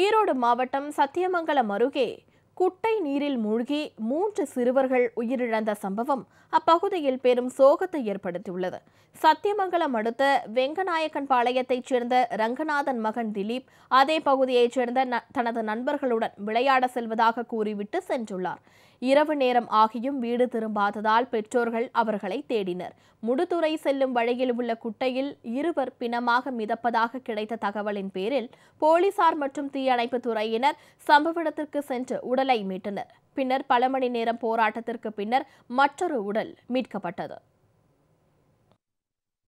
ஈரோடு மாவட்டம் சத்தியமங்கலம் அருகே குட்டை நீரில் மூழ்கி மூன்று சிறுவர்கள் உயிரிழந்த சம்பவம் அப்பகுதியில் பெரும் சோகத்தை ஏற்படுத்தியுள்ளது சத்தியமங்கலம் அடுத்த வெங்கநாயக்கன் பாளையத்தைச் சேர்ந்த ரங்கநாதன் மகன் திலீப் அதே பகுதியைச் சேர்ந்த தனது நண்பர்களுடன் விளையாட செல்வதாக கூறிவிட்டு சென்றுள்ளார் இரவு நேரம் ஆகியும் வீடு திரும்பாததால் பெற்றோர்கள் அவர்களை தேடினர் முடுதுறை செல்லும் வழியில் உள்ள குட்டையில் இருவர் பிணமாக மிதப்பதாக கிடைத்த தகவலின் பேரில் போலீசார் மற்றும் தீயணைப்பு துறையினர் சம்பவ இடத்திற்கு சென்று உடலை உடலை மீட்டனர் பின்னர் பல மணி நேரம் போராட்டத்திற்கு பின்னர் மற்றொரு உடல் மீட்கப்பட்டது